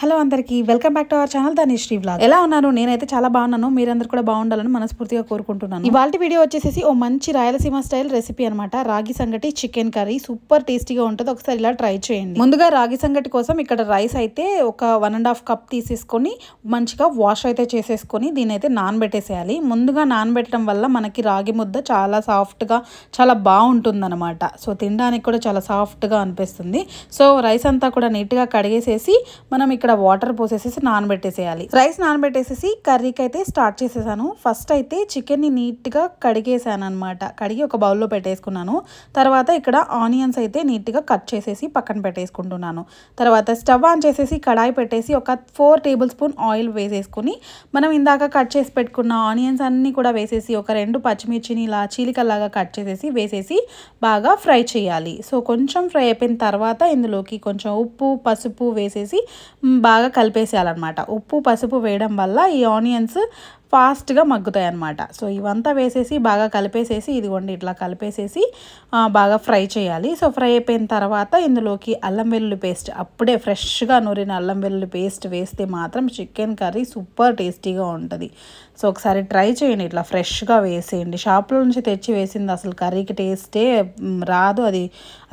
hello అందరికీ welcome back to our channel దాని Sri vlog ఎలా ఉన్నాను నేనైతే చాలా బాగున్నాను మీరందరూ కూడా బాగుండాలని మనస్ఫూర్తిగా కోరుకుంటున్నాను ఇవాళ వీడియో వచ్చేసి ఓ మంచి రాయలసీమ స్టైల్ రెసిపీ అనమాట రాగి సంగటి చికెన్ కర్రీ సూపర్ టేస్టీగా ఉంటుంది ఒకసారి ఇలా ట్రై చేయండి ముందుగా రాగి సంగటి కోసం ఇక్కడ రైస్ అయితే ఒక వన్ అండ్ హాఫ్ కప్ తీసేసుకొని మంచిగా వాష్ అయితే చేసేసుకొని దీని అయితే నానబెట్టేసేయాలి ముందుగా నానబెట్టడం వల్ల మనకి రాగి ముద్ద చాలా సాఫ్ట్గా చాలా బాగుంటుంది అనమాట సో తినడానికి కూడా చాలా సాఫ్ట్గా అనిపిస్తుంది సో రైస్ అంతా కూడా నీట్గా కడిగేసేసి మనం ఇక్కడ వాటర్ పోసేసేసి నానబెట్టేసేయాలి రైస్ నానబెట్టేసేసి కర్రీకి అయితే స్టార్ట్ చేసేసాను ఫస్ట్ అయితే చికెన్ని నీట్గా కడిగేసాను అనమాట కడిగి ఒక బౌల్లో పెట్టేసుకున్నాను తర్వాత ఇక్కడ ఆనియన్స్ అయితే నీట్గా కట్ చేసేసి పక్కన పెట్టేసుకుంటున్నాను తర్వాత స్టవ్ ఆన్ చేసేసి కడాయి పెట్టేసి ఒక ఫోర్ టేబుల్ స్పూన్ ఆయిల్ వేసేసుకుని మనం ఇందాక కట్ చేసి పెట్టుకున్న ఆనియన్స్ అన్నీ కూడా వేసేసి ఒక రెండు పచ్చిమిర్చిని ఇలా చీలికల్లాగా కట్ చేసేసి వేసేసి బాగా ఫ్రై చేయాలి సో కొంచెం ఫ్రై అయిపోయిన తర్వాత ఇందులోకి కొంచెం ఉప్పు పసుపు వేసేసి బాగా కలిపేసేయాలన్నమాట ఉప్పు పసుపు వేయడం వల్ల ఈ ఆనియన్స్ ఫాస్ట్గా మగ్గుతాయి అన్నమాట సో ఇవంతా వేసేసి బాగా కలిపేసేసి ఇదిగోండి ఇట్లా కలిపేసేసి బాగా ఫ్రై చేయాలి సో ఫ్రై అయిపోయిన తర్వాత ఇందులోకి అల్లం వెల్లుల్లి పేస్ట్ అప్పుడే ఫ్రెష్గా నూరిన అల్లం వెల్లుల్లి పేస్ట్ వేస్తే మాత్రం చికెన్ కర్రీ సూపర్ టేస్టీగా ఉంటుంది సో ఒకసారి ట్రై చేయండి ఇట్లా ఫ్రెష్గా వేసేయండి షాప్లో నుంచి తెచ్చి వేసింది అసలు కర్రీకి టేస్టే రాదు అది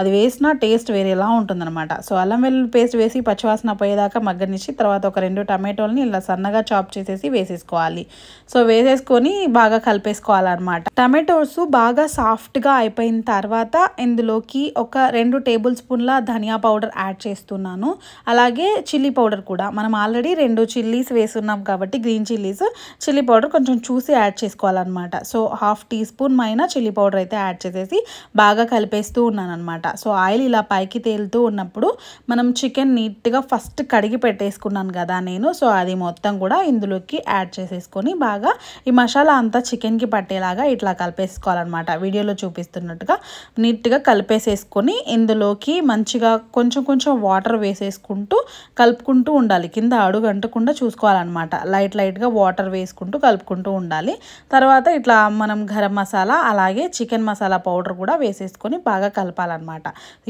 అది వేసినా టేస్ట్ వేరేలా ఉంటుందన్నమాట సో అల్లం వెల్లుల్లి పేస్ట్ వేసి పచ్చివాసన పోయేదాకా మగ్గనిచ్చి తర్వాత ఒక రెండు టమాటోల్ని ఇలా సన్నగా చాప్ చేసేసి వేసేసుకోవాలి సో వేసేసుకొని బాగా కలిపేసుకోవాలన్నమాట టమాటోస్ బాగా సాఫ్ట్గా అయిపోయిన తర్వాత ఇందులోకి ఒక రెండు టేబుల్ స్పూన్ల ధనియా పౌడర్ యాడ్ చేస్తున్నాను అలాగే చిల్లీ పౌడర్ కూడా మనం ఆల్రెడీ రెండు చిల్లీస్ వేసున్నాం కాబట్టి గ్రీన్ చిల్లీస్ చిల్లీ పౌడర్ కొంచెం చూసి యాడ్ చేసుకోవాలన్నమాట సో హాఫ్ టీ స్పూన్ అయినా చిల్లీ పౌడర్ అయితే యాడ్ చేసేసి బాగా కలిపేస్తూ ఉన్నాను అనమాట సో ఆయిల్ ఇలా పైకి తేలుతూ ఉన్నప్పుడు మనం చికెన్ నీట్గా ఫస్ట్ కడిగి పెట్టేసుకున్నాను కదా నేను సో అది మొత్తం కూడా ఇందులోకి యాడ్ చేసేసుకొని వేసుకొని బాగా ఈ మసాలా అంతా చికెన్కి పట్టేలాగా ఇట్లా కలిపేసుకోవాలన్నమాట వీడియోలో చూపిస్తున్నట్టుగా నీట్గా కలిపేసేసుకొని ఇందులోకి మంచిగా కొంచెం కొంచెం వాటర్ వేసేసుకుంటూ కలుపుకుంటూ ఉండాలి కింద అడుగు అంటకుండా చూసుకోవాలన్నమాట లైట్ లైట్గా వాటర్ వేసుకుంటూ కలుపుకుంటూ ఉండాలి తర్వాత ఇట్లా మనం గరం మసాలా అలాగే చికెన్ మసాలా పౌడర్ కూడా వేసేసుకొని బాగా కలపాలన్నమాట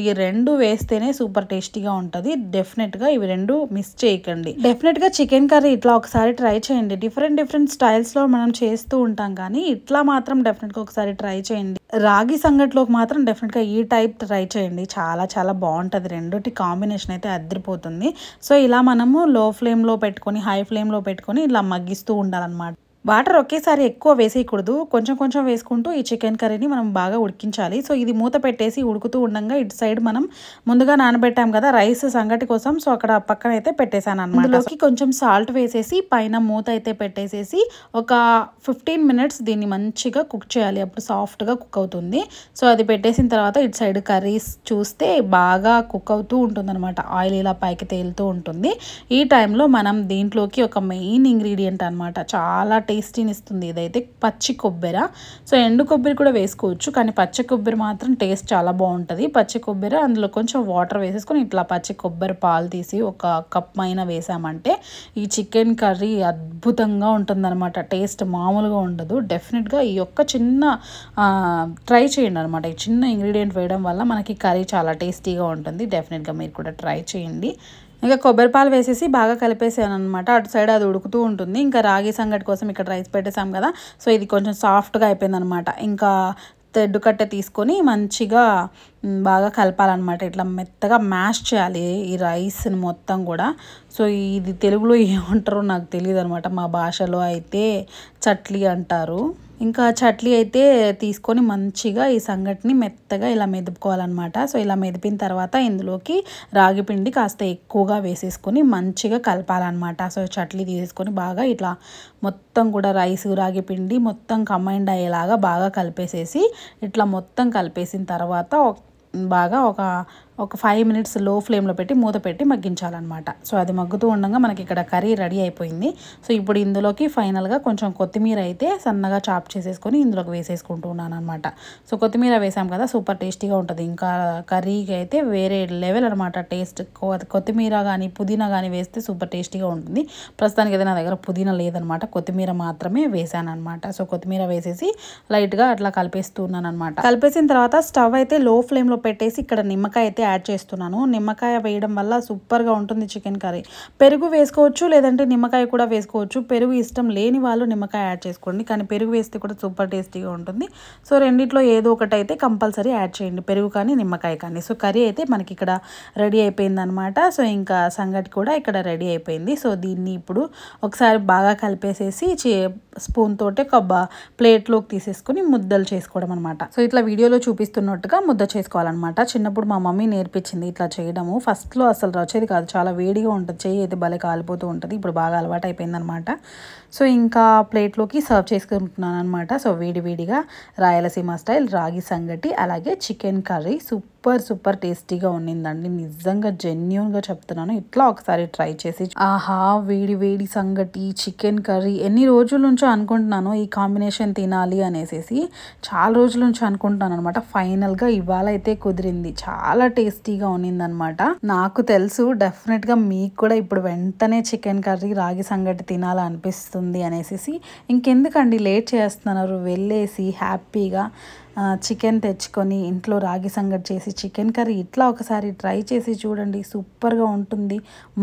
ఈ రెండు వేస్తేనే సూపర్ టేస్టీగా ఉంటుంది డెఫినెట్గా ఇవి రెండు మిస్ చేయకండి డెఫినెట్గా చికెన్ కర్రీ ఇట్లా ఒకసారి ట్రై చేయండి డిఫరెంట్ డిఫరెంట్ డిఫరెంట్ స్టైల్స్లో మనం చేస్తూ ఉంటాం కానీ ఇట్లా మాత్రం డెఫినెట్గా ఒకసారి ట్రై చేయండి రాగి సంగట్లోకి మాత్రం డెఫినెట్గా ఈ టైప్ ట్రై చేయండి చాలా చాలా బాగుంటుంది రెండుటి కాంబినేషన్ అయితే అద్దరిపోతుంది సో ఇలా మనము లో ఫ్లేమ్లో పెట్టుకొని హై ఫ్లేమ్లో పెట్టుకొని ఇలా మగ్గిస్తూ ఉండాలన్నమాట వాటర్ ఒకేసారి ఎక్కువ వేసేయకూడదు కొంచెం కొంచెం వేసుకుంటూ ఈ చికెన్ కర్రీని మనం బాగా ఉడికించాలి సో ఇది మూత పెట్టేసి ఉడుకుతూ ఉండగా ఇటు సైడ్ మనం ముందుగా నానబెట్టాం కదా రైస్ సంగటి కోసం సో అక్కడ పక్కన అయితే పెట్టేశాను అనమాట అందులోకి కొంచెం సాల్ట్ వేసేసి పైన మూత అయితే పెట్టేసేసి ఒక ఫిఫ్టీన్ మినిట్స్ దీన్ని మంచిగా కుక్ చేయాలి అప్పుడు సాఫ్ట్గా కుక్ అవుతుంది సో అది పెట్టేసిన తర్వాత ఇటు సైడ్ కర్రీస్ చూస్తే బాగా కుక్ అవుతూ అనమాట ఆయిల్ ఇలా పైకి తేలుతూ ఉంటుంది ఈ టైంలో మనం దీంట్లోకి ఒక మెయిన్ ఇంగ్రీడియంట్ అనమాట చాలా టేస్టీని ఇస్తుంది ఇదైతే పచ్చి కొబ్బరి సో ఎండు కొబ్బరి కూడా వేసుకోవచ్చు కానీ పచ్చి కొబ్బరి మాత్రం టేస్ట్ చాలా బాగుంటుంది పచ్చి కొబ్బరి అందులో కొంచెం వాటర్ వేసేసుకొని ఇట్లా పచ్చి కొబ్బరి పాలు తీసి ఒక కప్ అయినా వేసామంటే ఈ చికెన్ కర్రీ అద్భుతంగా ఉంటుందన్నమాట టేస్ట్ మామూలుగా ఉండదు డెఫినెట్గా ఈ యొక్క చిన్న ట్రై చేయండి అనమాట ఈ చిన్న ఇంగ్రీడియంట్ వేయడం వల్ల మనకి కర్రీ చాలా టేస్టీగా ఉంటుంది డెఫినెట్గా మీరు కూడా ట్రై చేయండి ఇంకా కొబ్బరి పాలు వేసేసి బాగా కలిపేసాను అనమాట అటు సైడ్ అది ఉడుకుతూ ఉంటుంది ఇంకా రాగి సంగటి కోసం ఇక్కడ రైస్ పెట్టేసాం కదా సో ఇది కొంచెం సాఫ్ట్గా అయిపోయిందనమాట ఇంకా తెడ్డు కట్టె తీసుకొని మంచిగా బాగా కలపాలన్నమాట ఇట్లా మెత్తగా మ్యాష్ చేయాలి ఈ రైస్ని మొత్తం కూడా సో ఇది తెలుగులో ఏమంటారో నాకు తెలియదు అనమాట మా భాషలో అయితే చట్లీ అంటారు ఇంకా చట్లీ అయితే తీసుకొని మంచిగా ఈ సంగటిని మెత్తగా ఇలా మెదుపుకోవాలన్నమాట సో ఇలా మెదిపిన తర్వాత ఇందులోకి రాగి పిండి కాస్త ఎక్కువగా వేసేసుకొని మంచిగా కలపాలన్నమాట సో చట్నీ తీసేసుకొని బాగా ఇట్లా మొత్తం కూడా రైస్ రాగి పిండి మొత్తం కంబైండ్ అయ్యేలాగా బాగా కలిపేసేసి ఇట్లా మొత్తం కలిపేసిన తర్వాత బాగా ఒక ఒక ఫైవ్ మినిట్స్ లో ఫ్లేమ్లో పెట్టి మూత పెట్టి మగ్గించాలన్నమాట సో అది మగ్గుతూ ఉండగా మనకి ఇక్కడ కర్రీ రెడీ అయిపోయింది సో ఇప్పుడు ఇందులోకి ఫైనల్గా కొంచెం కొత్తిమీర అయితే సన్నగా చాప్ చేసేసుకొని ఇందులోకి వేసేసుకుంటూ ఉన్నాను అనమాట సో కొత్తిమీర వేసాం కదా సూపర్ టేస్టీగా ఉంటుంది ఇంకా కర్రీకి అయితే వేరే లెవెల్ అనమాట టేస్ట్ కొత్తిమీర కానీ పుదీనా కానీ వేస్తే సూపర్ టేస్టీగా ఉంటుంది ప్రస్తుతానికి అయితే నా దగ్గర పుదీనా లేదనమాట కొత్తిమీర మాత్రమే వేసాను అనమాట సో కొత్తిమీర వేసేసి లైట్గా అట్లా కలిపేస్తున్నాను అనమాట కలిపేసిన తర్వాత స్టవ్ అయితే లో ఫ్లేమ్లో పెట్టేసి ఇక్కడ నిమ్మకాయ అయితే యాడ్ చేస్తున్నాను నిమ్మకాయ వేయడం వల్ల సూపర్గా ఉంటుంది చికెన్ కర్రీ పెరుగు వేసుకోవచ్చు లేదంటే నిమ్మకాయ కూడా వేసుకోవచ్చు పెరుగు ఇష్టం లేని వాళ్ళు నిమ్మకాయ యాడ్ చేసుకోండి కానీ పెరుగు వేస్తే కూడా సూపర్ టేస్టీగా ఉంటుంది సో రెండిట్లో ఏదో ఒకటి అయితే కంపల్సరీ యాడ్ చేయండి పెరుగు కానీ నిమ్మకాయ కానీ సో కర్రీ అయితే మనకి ఇక్కడ రెడీ అయిపోయింది అనమాట సో ఇంకా సంగటి కూడా ఇక్కడ రెడీ అయిపోయింది సో దీన్ని ఇప్పుడు ఒకసారి బాగా కలిపేసేసి స్పూన్ తోటే ఒక ప్లేట్లోకి తీసేసుకుని ముద్దలు చేసుకోవడం అనమాట సో ఇట్లా వీడియోలో చూపిస్తున్నట్టుగా ముద్ద చేసుకోవాలన్నమాట చిన్నప్పుడు మా మమ్మీ నేర్పించింది ఇట్లా చేయడము ఫస్ట్లో అసలు వచ్చేది కాదు చాలా వేడిగా ఉంటుంది చేయి అయితే భలే కాలిపోతూ ఉంటుంది ఇప్పుడు బాగా అలవాటు అయిపోయిందనమాట సో ఇంకా ప్లేట్లోకి సర్వ్ చేసుకుంటున్నాను అనమాట సో వేడి వేడిగా రాయలసీమ స్టైల్ రాగి సంగటి అలాగే chicken curry soup super super టేస్టీగా ఉండిందండి నిజంగా జెన్యున్గా చెప్తున్నాను ఇట్లా ఒకసారి ట్రై చేసి ఆహా వేడి వేడి సంగటి చికెన్ కర్రీ ఎన్ని రోజుల నుంచో అనుకుంటున్నాను ఈ కాంబినేషన్ తినాలి అనేసి చాలా రోజుల నుంచి అనుకుంటున్నాను అనమాట ఫైనల్గా ఇవాళ అయితే కుదిరింది చాలా టేస్టీగా అనమాట నాకు తెలుసు డెఫినెట్గా మీకు కూడా ఇప్పుడు వెంటనే చికెన్ కర్రీ రాగి సంగటి తినాలనిపిస్తుంది అనేసి ఇంకెందుకండి లేట్ చేస్తున్నారు వెళ్ళేసి హ్యాపీగా చికెన్ తెచ్చుకొని ఇంట్లో రాగి సంగటి చేసి చికెన్ కర్రీ ఇట్లా ఒకసారి ట్రై చేసి చూడండి సూపర్గా ఉంటుంది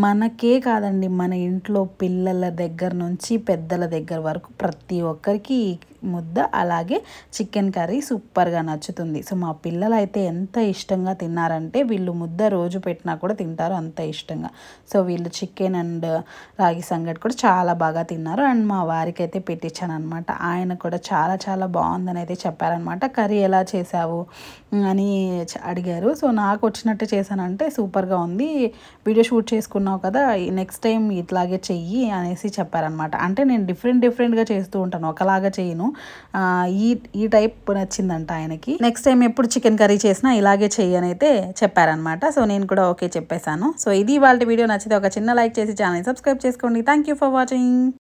మనకే కాదండి మన ఇంట్లో పిల్లల దగ్గర నుంచి పెద్దల దగ్గర వరకు ప్రతి ఒక్కరికి ముద్ద అలాగే చికెన్ కర్రీ సూపర్గా నచ్చుతుంది సో మా పిల్లలు అయితే ఎంత ఇష్టంగా తిన్నారంటే వీళ్ళు ముద్ద రోజు పెట్టినా కూడా తింటారు అంత ఇష్టంగా సో వీళ్ళు చికెన్ అండ్ రాగి సంగటి కూడా చాలా బాగా తిన్నారు అండ్ మా వారికి అయితే పెట్టించాను అనమాట ఆయన కూడా చాలా చాలా బాగుందని అయితే చెప్పారనమాట కర్రీ ఎలా చేసావు అని అడిగారు సో నాకు వచ్చినట్టు చేశానంటే సూపర్గా ఉంది వీడియో షూట్ చేసుకున్నావు కదా నెక్స్ట్ టైం ఇట్లాగే చెయ్యి అనేసి చెప్పారనమాట అంటే నేను డిఫరెంట్ డిఫరెంట్గా చేస్తూ ఉంటాను ఒకలాగా చేయను ఈ ఈ టైప్ నచ్చిందంట ఆయనకి నెక్స్ట్ టైం ఎప్పుడు చికెన్ కర్రీ చేసినా ఇలాగే చెయ్యనైతే అయితే చెప్పారనమాట సో నేను కూడా ఓకే చెప్పేశాను సో ఇది వాళ్ళ వీడియో నచ్చితే ఒక చిన్న లైక్ చేసి ఛానల్ సబ్స్క్రైబ్ చేసుకోండి థ్యాంక్ ఫర్ వాచింగ్